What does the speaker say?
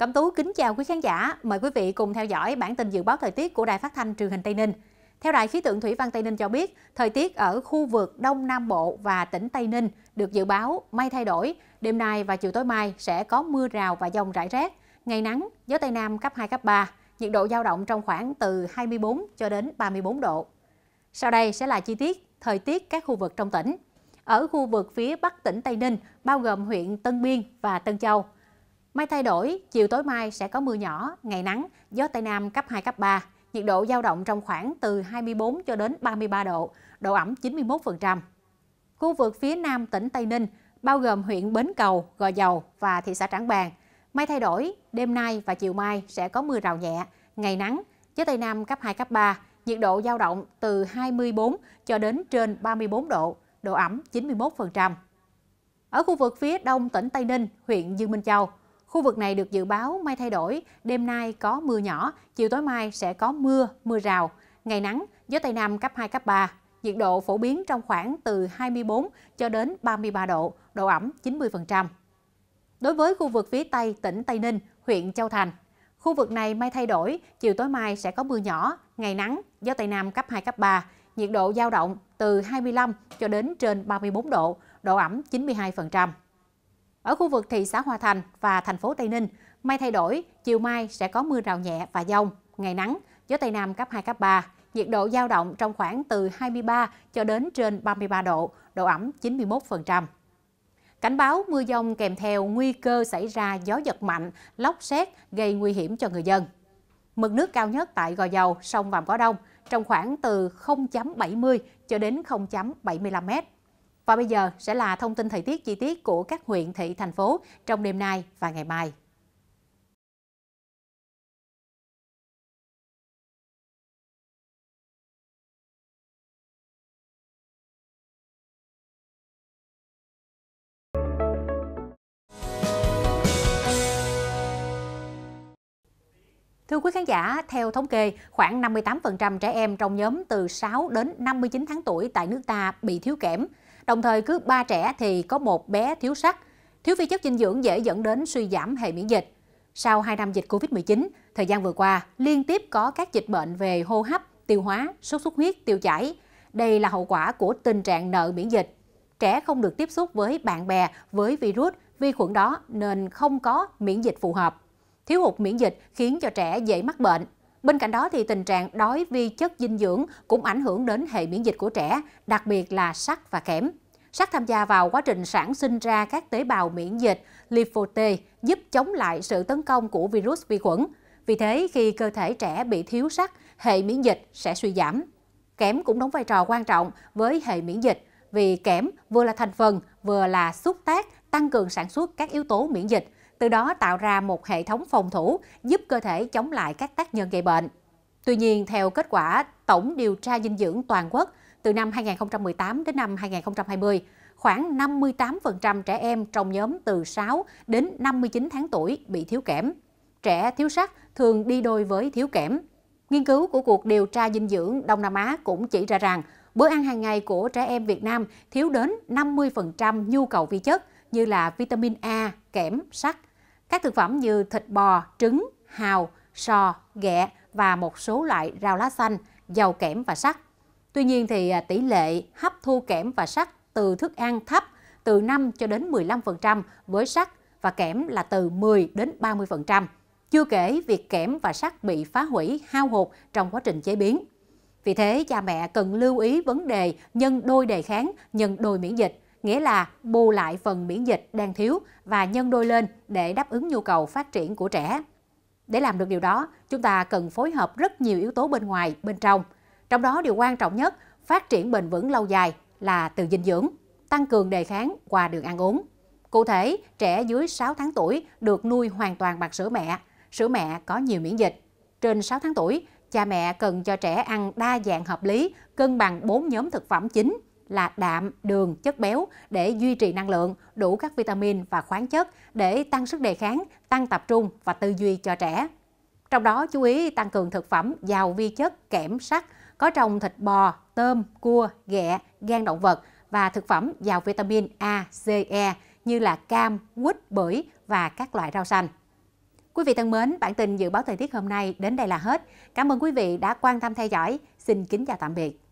Cẩm Tú kính chào quý khán giả. Mời quý vị cùng theo dõi bản tin dự báo thời tiết của Đài Phát thanh Truyền hình Tây Ninh. Theo Đài khí tượng Thủy văn Tây Ninh cho biết, thời tiết ở khu vực Đông Nam Bộ và tỉnh Tây Ninh được dự báo mây thay đổi. Đêm nay và chiều tối mai sẽ có mưa rào và dông rải rác. Ngày nắng, gió Tây Nam cấp 2, cấp 3. Nhiệt độ dao động trong khoảng từ 24 cho đến 34 độ. Sau đây sẽ là chi tiết thời tiết các khu vực trong tỉnh. Ở khu vực phía Bắc tỉnh Tây Ninh, bao gồm huyện Tân Biên và Tân Châu – Mây thay đổi, chiều tối mai sẽ có mưa nhỏ, ngày nắng, gió Tây Nam cấp 2, cấp 3. Nhiệt độ dao động trong khoảng từ 24 cho đến 33 độ, độ ẩm 91%. Khu vực phía nam tỉnh Tây Ninh, bao gồm huyện Bến Cầu, Gò Dầu và thị xã Trảng Bàng. Mây thay đổi, đêm nay và chiều mai sẽ có mưa rào nhẹ, ngày nắng, gió Tây Nam cấp 2, cấp 3. Nhiệt độ dao động từ 24 cho đến trên 34 độ, độ ẩm 91%. Ở khu vực phía đông tỉnh Tây Ninh, huyện Dương Minh Châu, Khu vực này được dự báo mai thay đổi, đêm nay có mưa nhỏ, chiều tối mai sẽ có mưa, mưa rào. Ngày nắng, gió Tây Nam cấp 2, cấp 3. Nhiệt độ phổ biến trong khoảng từ 24 cho đến 33 độ, độ ẩm 90%. Đối với khu vực phía Tây tỉnh Tây Ninh, huyện Châu Thành, khu vực này mai thay đổi, chiều tối mai sẽ có mưa nhỏ, ngày nắng, gió Tây Nam cấp 2, cấp 3. Nhiệt độ dao động từ 25 cho đến trên 34 độ, độ ẩm 92%. Ở khu vực thị xã Hòa Thành và thành phố Tây Ninh, mây thay đổi, chiều mai sẽ có mưa rào nhẹ và dông, ngày nắng, gió Tây Nam cấp 2, cấp 3. Nhiệt độ dao động trong khoảng từ 23 cho đến trên 33 độ, độ ẩm 91%. Cảnh báo mưa dông kèm theo nguy cơ xảy ra gió giật mạnh, lốc xét gây nguy hiểm cho người dân. Mực nước cao nhất tại Gò Dầu, sông Vàm có Đông trong khoảng từ 0.70 cho đến 0.75 mét và bây giờ sẽ là thông tin thời tiết chi tiết của các huyện, thị, thành phố trong đêm nay và ngày mai. Thưa quý khán giả, theo thống kê, khoảng 58% trẻ em trong nhóm từ 6 đến 59 tháng tuổi tại nước ta bị thiếu kẽm. Đồng thời cứ 3 trẻ thì có một bé thiếu sắt. Thiếu vi chất dinh dưỡng dễ dẫn đến suy giảm hệ miễn dịch. Sau 2 năm dịch Covid-19, thời gian vừa qua liên tiếp có các dịch bệnh về hô hấp, tiêu hóa, sốt xuất huyết, tiêu chảy. Đây là hậu quả của tình trạng nợ miễn dịch. Trẻ không được tiếp xúc với bạn bè, với virus, vi khuẩn đó nên không có miễn dịch phù hợp. Thiếu hụt miễn dịch khiến cho trẻ dễ mắc bệnh, Bên cạnh đó thì tình trạng đói vi chất dinh dưỡng cũng ảnh hưởng đến hệ miễn dịch của trẻ, đặc biệt là sắt và kẽm. Sắt tham gia vào quá trình sản sinh ra các tế bào miễn dịch lymphote giúp chống lại sự tấn công của virus vi khuẩn. Vì thế, khi cơ thể trẻ bị thiếu sắt, hệ miễn dịch sẽ suy giảm. Kẽm cũng đóng vai trò quan trọng với hệ miễn dịch vì kẽm vừa là thành phần vừa là xúc tác tăng cường sản xuất các yếu tố miễn dịch – từ đó tạo ra một hệ thống phòng thủ giúp cơ thể chống lại các tác nhân gây bệnh. Tuy nhiên, theo kết quả Tổng điều tra dinh dưỡng toàn quốc từ năm 2018 đến năm 2020, khoảng 58% trẻ em trong nhóm từ 6 đến 59 tháng tuổi bị thiếu kẽm. Trẻ thiếu sắt thường đi đôi với thiếu kẽm. Nghiên cứu của cuộc điều tra dinh dưỡng Đông Nam Á cũng chỉ ra rằng bữa ăn hàng ngày của trẻ em Việt Nam thiếu đến 50% nhu cầu vi chất như là vitamin A, kẽm, sắt các thực phẩm như thịt bò, trứng, hào, sò, ghẹ và một số loại rau lá xanh, giàu kẽm và sắt. Tuy nhiên thì à, tỷ lệ hấp thu kẽm và sắt từ thức ăn thấp từ 5 cho đến 15% với sắt và kẽm là từ 10 đến 30%. Chưa kể việc kẽm và sắt bị phá hủy, hao hụt trong quá trình chế biến. Vì thế, cha mẹ cần lưu ý vấn đề nhân đôi đề kháng, nhân đôi miễn dịch – nghĩa là bù lại phần miễn dịch đang thiếu và nhân đôi lên để đáp ứng nhu cầu phát triển của trẻ. Để làm được điều đó, chúng ta cần phối hợp rất nhiều yếu tố bên ngoài, bên trong. Trong đó điều quan trọng nhất, phát triển bền vững lâu dài là từ dinh dưỡng, tăng cường đề kháng qua đường ăn uống. Cụ thể, trẻ dưới 6 tháng tuổi được nuôi hoàn toàn bằng sữa mẹ. Sữa mẹ có nhiều miễn dịch. Trên 6 tháng tuổi, cha mẹ cần cho trẻ ăn đa dạng hợp lý, cân bằng 4 nhóm thực phẩm chính – là đạm, đường, chất béo để duy trì năng lượng, đủ các vitamin và khoáng chất để tăng sức đề kháng, tăng tập trung và tư duy cho trẻ. Trong đó chú ý tăng cường thực phẩm giàu vi chất, kẽm, sắt, có trong thịt bò, tôm, cua, ghẹ, gan động vật và thực phẩm giàu vitamin A, C, E như là cam, quýt, bưởi và các loại rau xanh. Quý vị thân mến, bản tin dự báo thời tiết hôm nay đến đây là hết. Cảm ơn quý vị đã quan tâm theo dõi. Xin kính chào tạm biệt.